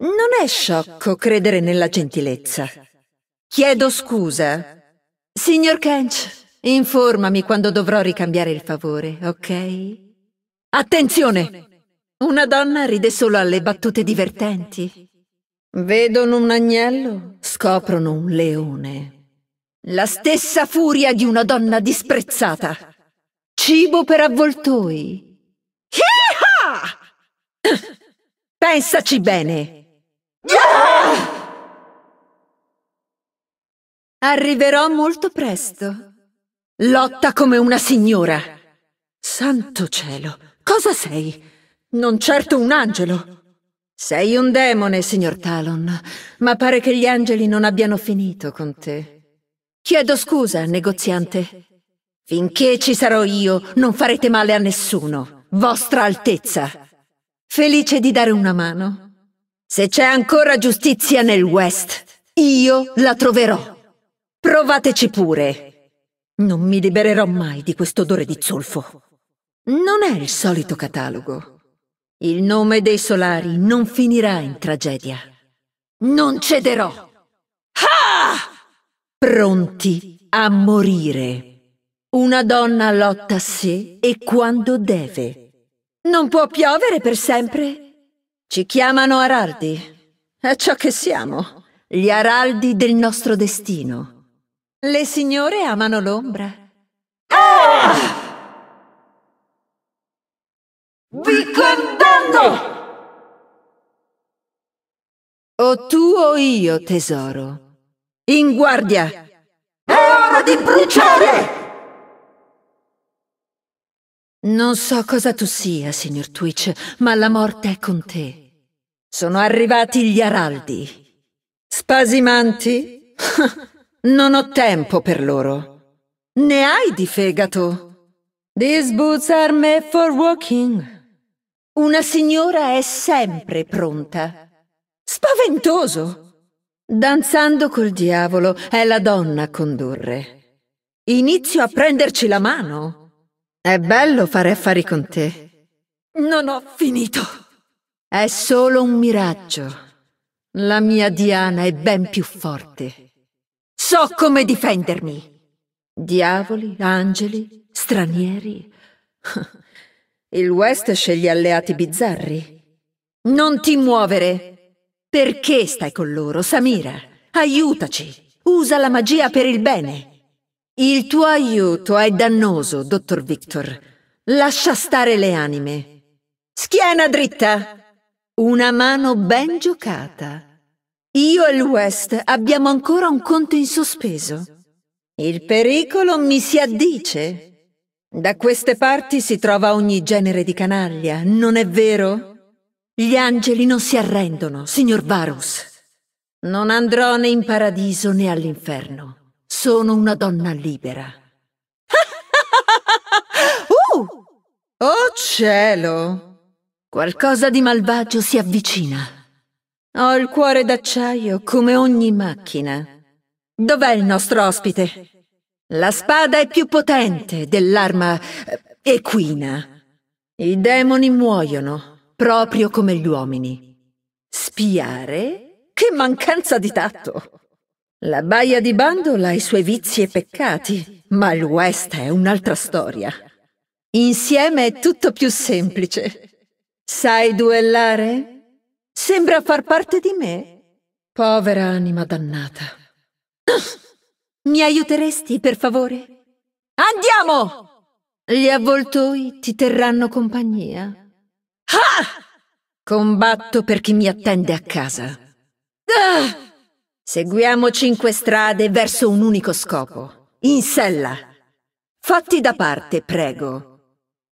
Non è sciocco credere nella gentilezza. Chiedo scusa. Signor Kench, informami quando dovrò ricambiare il favore, ok? Attenzione! Una donna ride solo alle battute divertenti. Vedono un agnello, scoprono un leone. La stessa furia di una donna disprezzata. Cibo per avvoltoi. Pensaci bene! Arriverò molto presto. Lotta come una signora. Santo cielo, cosa sei? Non certo un angelo. Sei un demone, signor Talon, ma pare che gli angeli non abbiano finito con te. Chiedo scusa, negoziante. Finché ci sarò io, non farete male a nessuno. Vostra Altezza. Felice di dare una mano. Se c'è ancora giustizia nel West, io la troverò. Provateci pure! Non mi libererò mai di quest'odore di zolfo. Non è il solito catalogo. Il nome dei solari non finirà in tragedia. Non cederò! Ah! Pronti a morire. Una donna lotta se e quando deve. Non può piovere per sempre. Ci chiamano araldi. È ciò che siamo, gli araldi del nostro destino. Le signore amano l'ombra. Ah! Vi condanno! O tu o io, tesoro. In guardia! È ora di bruciare! Non so cosa tu sia, signor Twitch, ma la morte è con te. Sono arrivati gli araldi. Spasimanti? Non ho tempo per loro. Ne hai di fegato? These boots are made for walking. Una signora è sempre pronta. Spaventoso! Danzando col diavolo è la donna a condurre. Inizio a prenderci la mano. È bello fare affari con te. Non ho finito. È solo un miraggio. La mia Diana è ben più forte. So come difendermi. Diavoli, angeli, stranieri. Il West sceglie alleati bizzarri. Non ti muovere. Perché stai con loro, Samira? Aiutaci. Usa la magia per il bene. Il tuo aiuto è dannoso, dottor Victor. Lascia stare le anime. Schiena dritta. Una mano ben giocata. Io e il West abbiamo ancora un conto in sospeso. Il pericolo mi si addice. Da queste parti si trova ogni genere di canaglia, non è vero? Gli angeli non si arrendono, signor Varus. Non andrò né in paradiso né all'inferno. Sono una donna libera. uh! Oh cielo! Qualcosa di malvagio si avvicina. Ho il cuore d'acciaio come ogni macchina. Dov'è il nostro ospite? La spada è più potente dell'arma eh, equina. I demoni muoiono, proprio come gli uomini. Spiare? Che mancanza di tatto! La baia di Bandola ha i suoi vizi e peccati, ma il West è un'altra storia. Insieme è tutto più semplice. Sai duellare? Sembra far parte di me. Povera anima dannata. Mi aiuteresti, per favore? Andiamo! Gli avvoltoi ti terranno compagnia. Ah! Combatto per chi mi attende a casa. Ah! Seguiamo cinque strade verso un unico scopo. In sella. Fatti da parte, prego.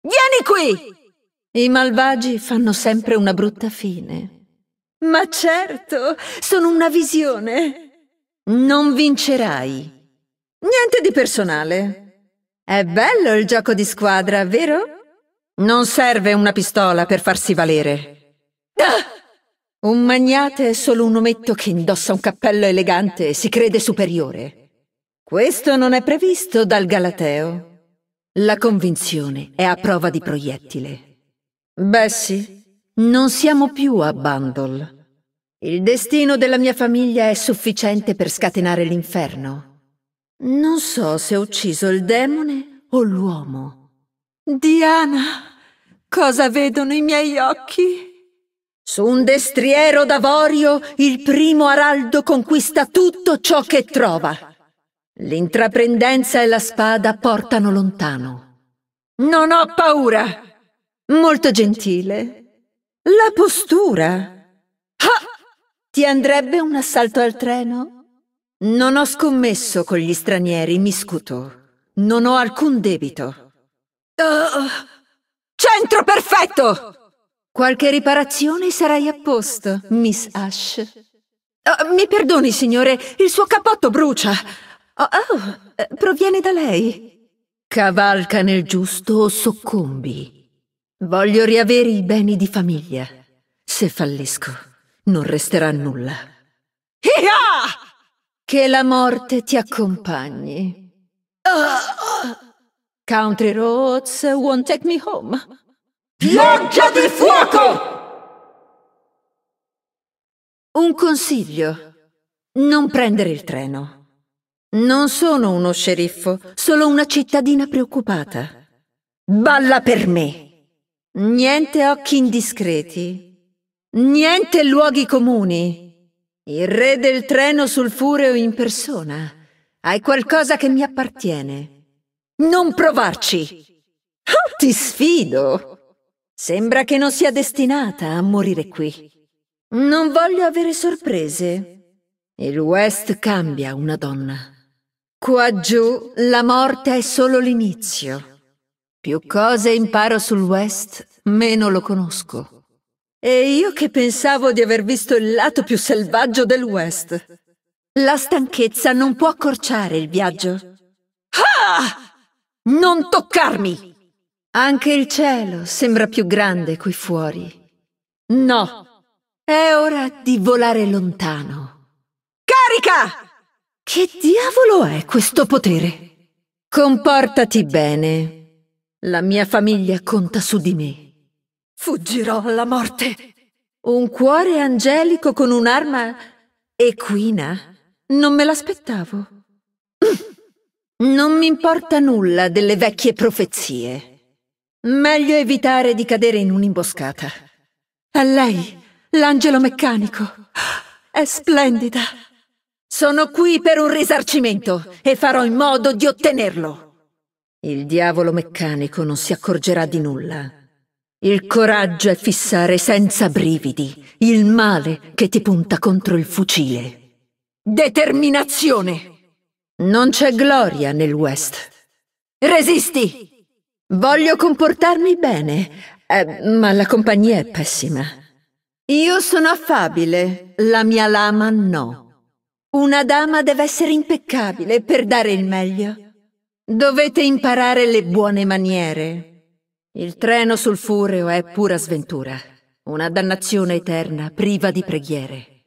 Vieni qui! I malvagi fanno sempre una brutta fine. Ma certo, sono una visione. Non vincerai. Niente di personale. È bello il gioco di squadra, vero? Non serve una pistola per farsi valere. Ah! Un magnate è solo un ometto che indossa un cappello elegante e si crede superiore. Questo non è previsto dal Galateo. La convinzione è a prova di proiettile. Bessie? Non siamo più a Bundle. Il destino della mia famiglia è sufficiente per scatenare l'inferno. Non so se ho ucciso il demone o l'uomo. Diana, cosa vedono i miei occhi? Su un destriero d'avorio il primo araldo conquista tutto ciò che trova. L'intraprendenza e la spada portano lontano. Non ho paura. Molto gentile, la postura! Ah! Ti andrebbe un assalto al treno? Non ho scommesso con gli stranieri, mi scuto. Non ho alcun debito. Oh, centro perfetto! Qualche riparazione e sarai a posto, Miss Ash. Oh, mi perdoni, signore, il suo cappotto brucia. Oh, oh, proviene da lei. Cavalca nel giusto o soccombi. Voglio riavere i beni di famiglia. Se fallisco, non resterà nulla. Ia! Che la morte ti accompagni. Country roads won't take me home. Pioggia di fuoco! Un consiglio. Non prendere il treno. Non sono uno sceriffo, solo una cittadina preoccupata. Balla per me! Niente occhi indiscreti. Niente luoghi comuni. Il re del treno sulfureo in persona. Hai qualcosa che mi appartiene. Non provarci. Oh, ti sfido. Sembra che non sia destinata a morire qui. Non voglio avere sorprese. Il West cambia una donna. Qua giù la morte è solo l'inizio. Più cose imparo sul West, meno lo conosco. E io che pensavo di aver visto il lato più selvaggio del West. La stanchezza non può accorciare il viaggio. Ah! Non toccarmi! Anche il cielo sembra più grande qui fuori. No, è ora di volare lontano. Carica! Che diavolo è questo potere? Comportati bene. La mia famiglia conta su di me. Fuggirò alla morte. Un cuore angelico con un'arma equina? Non me l'aspettavo. Non mi importa nulla delle vecchie profezie. Meglio evitare di cadere in un'imboscata. È lei, l'angelo meccanico. È splendida. Sono qui per un risarcimento e farò in modo di ottenerlo. Il diavolo meccanico non si accorgerà di nulla. Il coraggio è fissare senza brividi il male che ti punta contro il fucile. Determinazione! Non c'è gloria nel West. Resisti! Voglio comportarmi bene, eh, ma la compagnia è pessima. Io sono affabile, la mia lama no. Una dama deve essere impeccabile per dare il meglio. Dovete imparare le buone maniere. Il treno sulfureo è pura sventura, una dannazione eterna, priva di preghiere.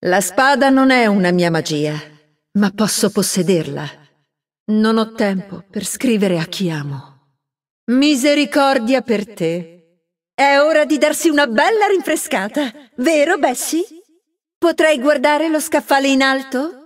La spada non è una mia magia, ma posso possederla. Non ho tempo per scrivere a chi amo. Misericordia per te. È ora di darsi una bella rinfrescata, vero Bessie? Potrei guardare lo scaffale in alto?